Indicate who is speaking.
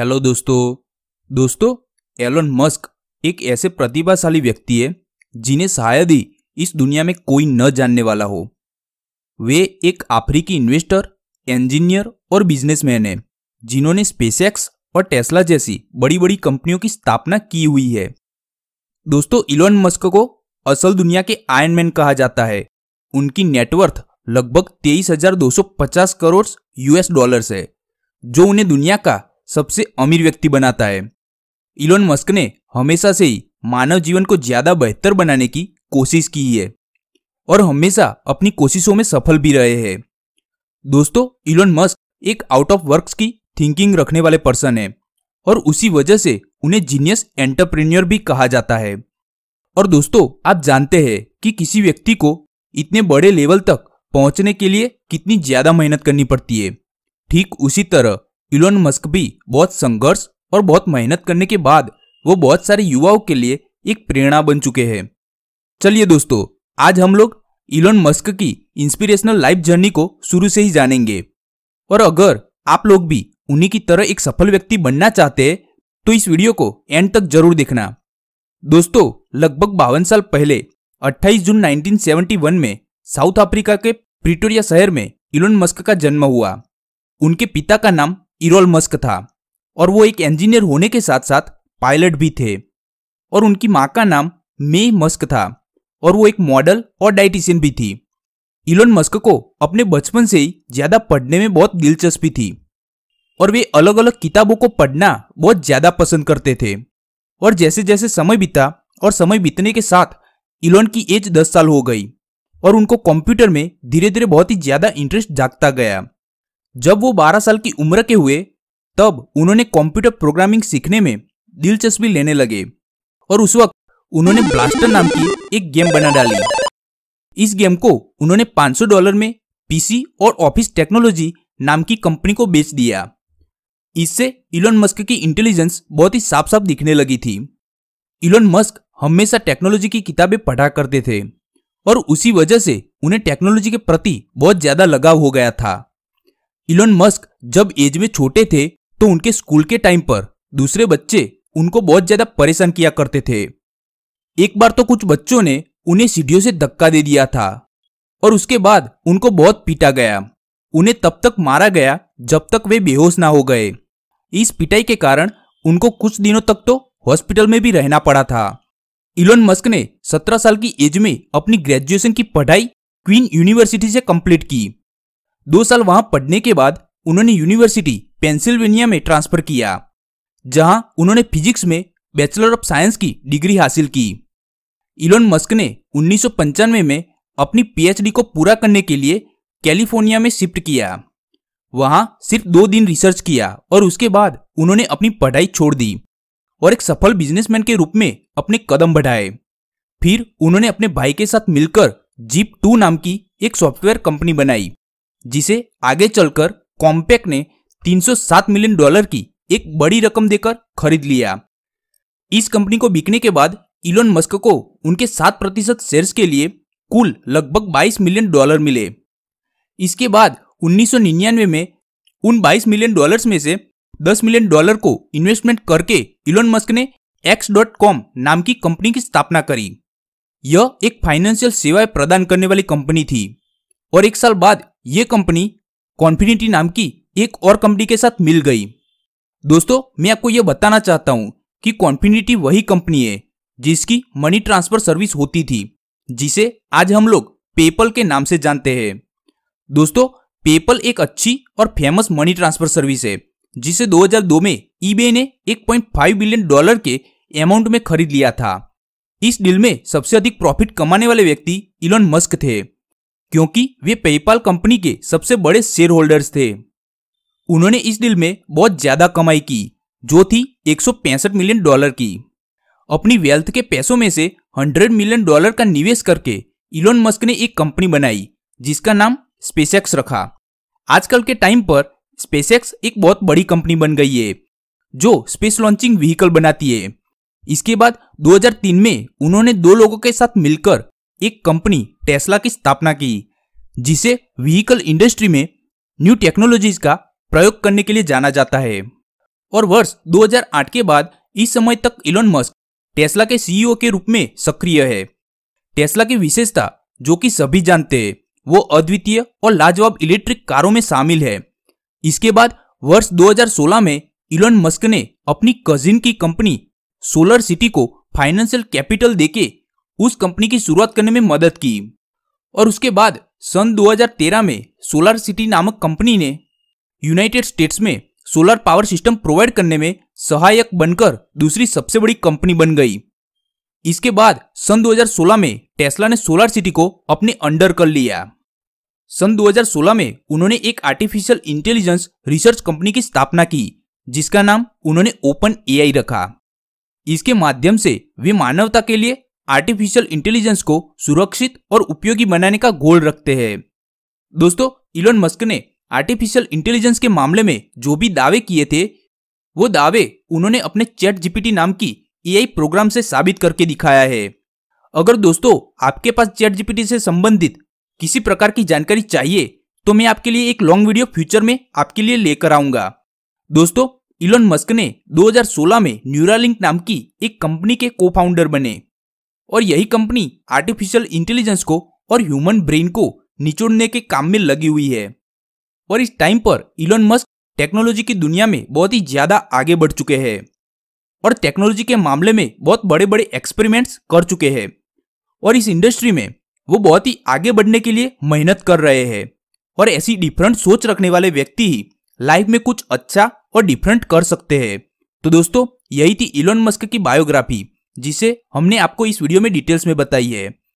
Speaker 1: hello दोस्तों दोस्तों Elon Musk एक ऐसे प्रतिभाशाली व्यक्ति है जिन्हें शायद ही इस दुनिया में कोई न जानने वाला हो वे एक अफ्रीकी इन्वेस्टर इंजीनियर और बिजनेसमैन है जिन्होंने स्पेसएक्स और टेस्ला जैसी बड़ी बड़ी कंपनियों की स्थापना की हुई है दोस्तों इलोन मस्क को असल दुनिया के आयरमैन कहा जाता है उनकी नेटवर्थ लगभग तेईस करोड़ यूएस डॉलर्स है जो उन्हें दुनिया का सबसे अमीर व्यक्ति बनाता है इलोन मस्क ने हमेशा से ही मानव जीवन को ज्यादा बेहतर बनाने की कोशिश की है और हमेशा अपनी कोशिशों में सफल भी रहे हैं दोस्तों इलोन मस्क एक आउट ऑफ वर्क की थिंकिंग रखने वाले पर्सन है और उसी वजह से उन्हें जीनियस एंटरप्रेन्योर भी कहा जाता है और दोस्तों आप जानते हैं कि किसी व्यक्ति को इतने बड़े लेवल तक पहुंचने के लिए कितनी ज्यादा मेहनत करनी पड़ती है ठीक उसी तरह इलोन मस्क भी बहुत संघर्ष और बहुत मेहनत करने के बाद वो बहुत सारे युवाओं के लिए एक प्रेरणा बन चुके हैं चलिए दोस्तों आज हम लोग इलोन मस्क की इंस्पिरेशनल लाइफ जर्नी को शुरू से ही जानेंगे और अगर आप लोग भी उन्हीं की तरह एक सफल व्यक्ति बनना चाहते हैं तो इस वीडियो को एंड तक जरूर देखना दोस्तों लगभग बावन साल पहले 28 जून 1971 में साउथ अफ्रीका के प्रिटोरिया शहर में इलोन मस्क का जन्म हुआ उनके पिता का नाम इरोल मस्क था और वो एक इंजीनियर होने के साथ साथ पायलट भी थे और उनकी माँ का नाम मे मस्क था और वो एक मॉडल और डाइटिशियन भी थी इलोन मस्क को अपने बचपन से ही ज़्यादा पढ़ने में बहुत दिलचस्पी थी और वे अलग अलग किताबों को पढ़ना बहुत ज़्यादा पसंद करते थे और जैसे जैसे समय बीता और समय बीतने के साथ इलोन की एज दस साल हो गई और उनको कंप्यूटर में धीरे धीरे बहुत ही ज़्यादा इंटरेस्ट जागता गया जब वो 12 साल की उम्र के हुए तब उन्होंने कंप्यूटर प्रोग्रामिंग सीखने में दिलचस्पी लेने लगे और उस वक्त उन्होंने ब्लास्टर नाम की एक गेम बना डाली इस गेम को उन्होंने 500 डॉलर में पीसी और ऑफिस टेक्नोलॉजी नाम की कंपनी को बेच दिया इससे इलोन मस्क की इंटेलिजेंस बहुत ही साफ साफ दिखने लगी थी इलोन मस्क हमेशा टेक्नोलॉजी की किताबें पढ़ा करते थे और उसी वजह से उन्हें टेक्नोलॉजी के प्रति बहुत ज्यादा लगाव हो गया था इलोन मस्क जब एज में छोटे थे तो उनके स्कूल के टाइम पर दूसरे बच्चे उनको बहुत ज्यादा परेशान किया करते थे एक बार तो कुछ बच्चों ने उन्हें सीढ़ियों से धक्का दे दिया था और उसके बाद उनको बहुत पीटा गया उन्हें तब तक मारा गया जब तक वे बेहोश ना हो गए इस पिटाई के कारण उनको कुछ दिनों तक तो हॉस्पिटल में भी रहना पड़ा था इलोन मस्क ने 17 साल की एज में अपनी ग्रेजुएशन की पढ़ाई क्वीन यूनिवर्सिटी से कंप्लीट की दो साल वहां पढ़ने के बाद उन्होंने यूनिवर्सिटी पेंसिल्वेनिया में ट्रांसफर किया जहां उन्होंने फिजिक्स में बैचलर ऑफ साइंस की डिग्री हासिल की इलोन मस्क ने उन्नीस में अपनी पीएचडी को पूरा करने के लिए कैलिफोर्निया में शिफ्ट किया वहां सिर्फ दो दिन रिसर्च किया और उसके बाद उन्होंने अपनी पढ़ाई छोड़ दी और एक सफल बिजनेसमैन के रूप में अपने कदम बढ़ाए फिर उन्होंने अपने भाई के साथ मिलकर जीप टू नाम की एक सॉफ्टवेयर कंपनी बनाई जिसे आगे चलकर कॉम्पैक ने 307 मिलियन डॉलर की एक बड़ी रकम देकर खरीद लिया इस कंपनी को बिकने के बाद इलोन मस्क को उनके 7 प्रतिशत शेयर्स के लिए कुल लगभग 22 मिलियन डॉलर मिले इसके बाद 1999 में उन 22 मिलियन डॉलर्स में से 10 मिलियन डॉलर को इन्वेस्टमेंट करके इलोन मस्क ने एक्स डॉट कॉम नाम की कंपनी की स्थापना करी यह एक फाइनेंशियल सेवाएं प्रदान करने वाली कंपनी थी और एक साल बाद ये कंपनी कॉन्फिडेंटी नाम की एक और कंपनी के साथ मिल गई दोस्तों मैं आपको यह बताना चाहता हूं कि कॉन्फिनिटी वही कंपनी है जिसकी मनी ट्रांसफर सर्विस होती थी जिसे आज हम लोग पेपल के नाम से जानते हैं दोस्तों पेपल एक अच्छी और फेमस मनी ट्रांसफर सर्विस है जिसे 2002 में ईबे ने 1.5 बिलियन डॉलर के अमाउंट में खरीद लिया था इस डील में सबसे अधिक प्रॉफिट कमाने वाले व्यक्ति इलॉन मस्क थे क्योंकि वे पेपाल कंपनी के सबसे बड़े शेयर होल्डर्स थे उन्होंने इस डील में बहुत ज्यादा कमाई की जो थी एक मिलियन डॉलर की अपनी वेल्थ के पैसों में से 100 मिलियन डॉलर का निवेश करके इलोन मस्क ने एक कंपनी बनाई जिसका नाम स्पेसएक्स रखा आजकल के टाइम पर स्पेसएक्स एक बहुत बड़ी कंपनी बन गई है जो स्पेस लॉन्चिंग व्हीकल बनाती है इसके बाद 2003 में उन्होंने दो लोगों के साथ मिलकर एक कंपनी टेस्ला की स्थापना की जिसे व्हीकल इंडस्ट्री में न्यू टेक्नोलॉजीज का प्रयोग करने के लिए जाना जाता है और वर्ष 2008 के बाद इस समय तक इलोन मस्क टेस्ला के सीईओ e के रूप में सक्रिय है टेस्ला की विशेषता जो कि सभी जानते हैं वो अद्वितीय और लाजवाब इलेक्ट्रिक कारों में शामिल है इसके बाद वर्ष 2016 में इलोन मस्क ने अपनी कजिन की कंपनी सोलर सिटी को फाइनेंशियल कैपिटल देके उस कंपनी की शुरुआत करने में मदद की और उसके बाद सन 2013 में सोलर सिटी नामक कंपनी ने यूनाइटेड स्टेट्स में सोलर पावर सिस्टम प्रोवाइड करने में सहायक बनकर दूसरी सबसे बड़ी कंपनी बन गई इसके बाद सन 2016 में टेस्ला ने सोलर सिटी को अपने अंडर कर लिया सन 2016 में उन्होंने एक आर्टिफिशियल इंटेलिजेंस रिसर्च कंपनी की स्थापना की जिसका नाम उन्होंने ओपन एआई रखा इसके माध्यम से वे मानवता के लिए आर्टिफिशियल इंटेलिजेंस को सुरक्षित और उपयोगी बनाने का गोल रखते हैं दोस्तों इलोन मस्क ने आर्टिफिशियल इंटेलिजेंस के मामले में जो भी दावे किए थे वो दावे उन्होंने अपने चैट जीपीटी नाम की एआई प्रोग्राम से साबित करके दिखाया है अगर दोस्तों आपके पास चैट जीपीटी से संबंधित किसी प्रकार की जानकारी चाहिए तो मैं आपके लिए एक लॉन्ग वीडियो फ्यूचर में आपके लिए लेकर आऊंगा दोस्तों इलोन मस्क ने 2016 में न्यूरालिंक नाम की एक कंपनी के को बने और यही कंपनी आर्टिफिशियल इंटेलिजेंस को और ह्यूमन ब्रेन को निचोड़ने के काम में लगी हुई है और इस टाइम पर इलोन मस्क टेक्नोलॉजी की दुनिया में बहुत ही ज्यादा आगे बढ़ चुके हैं और टेक्नोलॉजी के मामले में बहुत बड़े बड़े एक्सपेरिमेंट्स कर चुके हैं और इस इंडस्ट्री में वो बहुत ही आगे बढ़ने के लिए मेहनत कर रहे हैं और ऐसी डिफरेंट सोच रखने वाले व्यक्ति ही लाइफ में कुछ अच्छा और डिफरेंट कर सकते हैं तो दोस्तों यही थी इलोन मस्क की बायोग्राफी जिसे हमने आपको इस वीडियो में डिटेल्स में बताई है